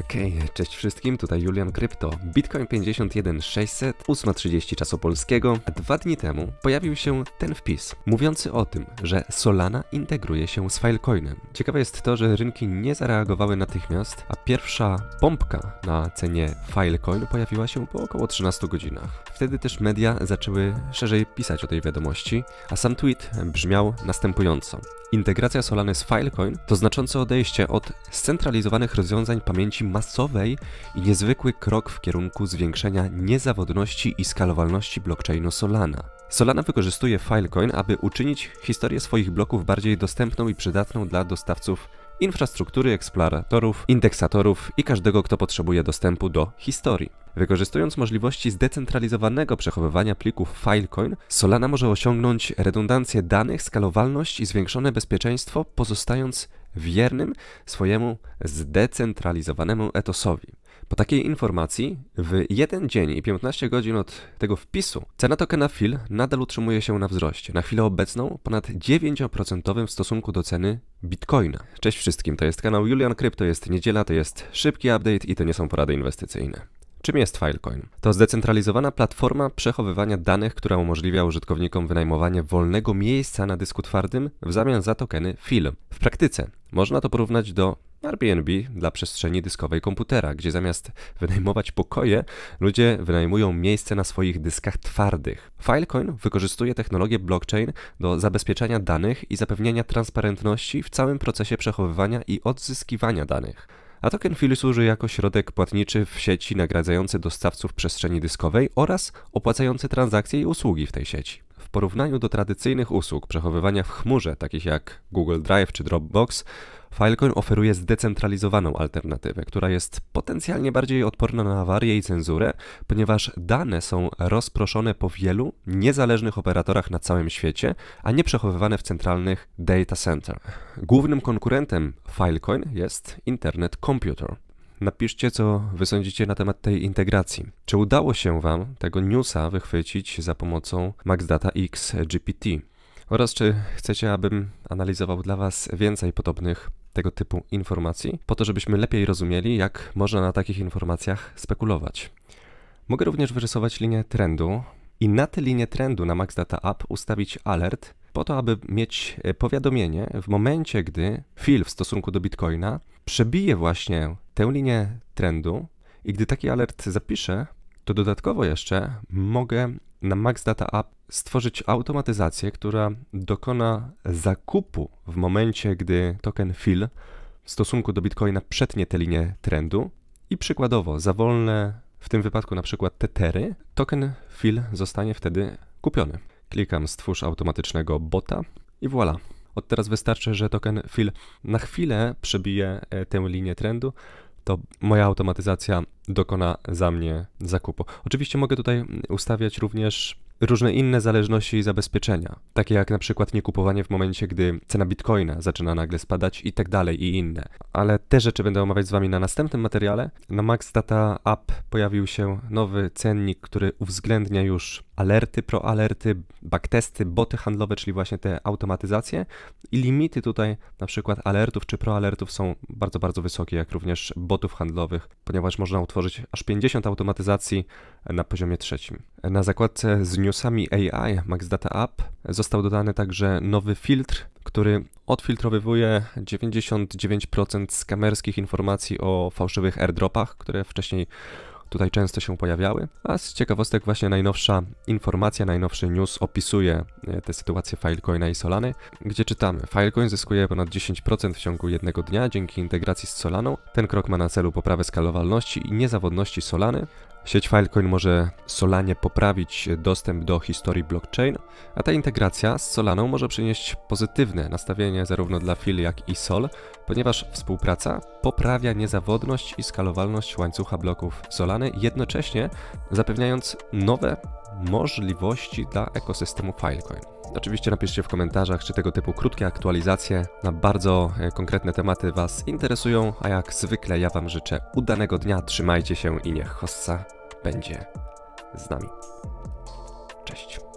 Okej, okay, cześć wszystkim, tutaj Julian Krypto. Bitcoin 51600, 8.30 czasu polskiego. Dwa dni temu pojawił się ten wpis, mówiący o tym, że Solana integruje się z Filecoinem. Ciekawe jest to, że rynki nie zareagowały natychmiast, a pierwsza pompka na cenie Filecoin pojawiła się po około 13 godzinach. Wtedy też media zaczęły szerzej pisać o tej wiadomości, a sam tweet brzmiał następująco. Integracja Solany z Filecoin to znaczące odejście od scentralizowanych rozwiązań pamięci działalności masowej i niezwykły krok w kierunku zwiększenia niezawodności i skalowalności blockchainu Solana. Solana wykorzystuje Filecoin, aby uczynić historię swoich bloków bardziej dostępną i przydatną dla dostawców infrastruktury, eksploratorów, indeksatorów i każdego, kto potrzebuje dostępu do historii. Wykorzystując możliwości zdecentralizowanego przechowywania plików Filecoin, Solana może osiągnąć redundancję danych, skalowalność i zwiększone bezpieczeństwo, pozostając wiernym swojemu zdecentralizowanemu etosowi. Po takiej informacji w jeden dzień i 15 godzin od tego wpisu cena tokena FIL nadal utrzymuje się na wzroście. Na chwilę obecną ponad 9% w stosunku do ceny Bitcoina. Cześć wszystkim, to jest kanał Julian Krypto, jest niedziela, to jest szybki update i to nie są porady inwestycyjne. Czym jest Filecoin? To zdecentralizowana platforma przechowywania danych, która umożliwia użytkownikom wynajmowanie wolnego miejsca na dysku twardym w zamian za tokeny FIL. W praktyce można to porównać do Airbnb dla przestrzeni dyskowej komputera, gdzie zamiast wynajmować pokoje, ludzie wynajmują miejsce na swoich dyskach twardych. Filecoin wykorzystuje technologię blockchain do zabezpieczania danych i zapewnienia transparentności w całym procesie przechowywania i odzyskiwania danych a token Fili służy jako środek płatniczy w sieci nagradzający dostawców przestrzeni dyskowej oraz opłacający transakcje i usługi w tej sieci porównaniu do tradycyjnych usług przechowywania w chmurze, takich jak Google Drive czy Dropbox, Filecoin oferuje zdecentralizowaną alternatywę, która jest potencjalnie bardziej odporna na awarie i cenzurę, ponieważ dane są rozproszone po wielu niezależnych operatorach na całym świecie, a nie przechowywane w centralnych data center. Głównym konkurentem Filecoin jest Internet Computer. Napiszcie, co wy sądzicie na temat tej integracji. Czy udało się wam tego newsa wychwycić za pomocą MaxData X GPT? Oraz czy chcecie, abym analizował dla was więcej podobnych tego typu informacji, po to, żebyśmy lepiej rozumieli, jak można na takich informacjach spekulować. Mogę również wyrysować linię trendu i na tę linię trendu na MaxData App ustawić alert, po to, aby mieć e, powiadomienie w momencie, gdy FIL w stosunku do Bitcoina przebije właśnie tę linię trendu i gdy taki alert zapiszę, to dodatkowo jeszcze mogę na Max Data App stworzyć automatyzację, która dokona zakupu w momencie, gdy token FIL w stosunku do Bitcoina przetnie tę linię trendu i przykładowo za wolne, w tym wypadku na przykład tetery, token FIL zostanie wtedy kupiony. Klikam stwórz automatycznego bota i voilà. Od teraz wystarczy, że token fill na chwilę przebije e, tę linię trendu, to moja automatyzacja dokona za mnie zakupu. Oczywiście mogę tutaj ustawiać również różne inne zależności i zabezpieczenia, takie jak na przykład niekupowanie w momencie, gdy cena bitcoina zaczyna nagle spadać i tak dalej i inne. Ale te rzeczy będę omawiać z wami na następnym materiale. Na Max Data App pojawił się nowy cennik, który uwzględnia już alerty, proalerty, backtesty, boty handlowe, czyli właśnie te automatyzacje i limity tutaj na przykład alertów czy proalertów są bardzo, bardzo wysokie, jak również botów handlowych, ponieważ można utworzyć aż 50 automatyzacji na poziomie trzecim. Na zakładce z newsami AI Max Data App został dodany także nowy filtr, który odfiltrowywuje 99% skamerskich informacji o fałszywych airdropach, które wcześniej tutaj często się pojawiały. A z ciekawostek właśnie najnowsza informacja, najnowszy news opisuje e, tę sytuację Filecoina i Solany, gdzie czytamy Filecoin zyskuje ponad 10% w ciągu jednego dnia dzięki integracji z Solaną. Ten krok ma na celu poprawę skalowalności i niezawodności Solany, Sieć Filecoin może Solanie poprawić dostęp do historii blockchain, a ta integracja z Solaną może przynieść pozytywne nastawienie zarówno dla Fil, jak i Sol, ponieważ współpraca poprawia niezawodność i skalowalność łańcucha bloków Solany, jednocześnie zapewniając nowe możliwości dla ekosystemu Filecoin. Oczywiście napiszcie w komentarzach, czy tego typu krótkie aktualizacje na bardzo e, konkretne tematy Was interesują, a jak zwykle ja Wam życzę udanego dnia, trzymajcie się i niech Hossa będzie z nami. Cześć.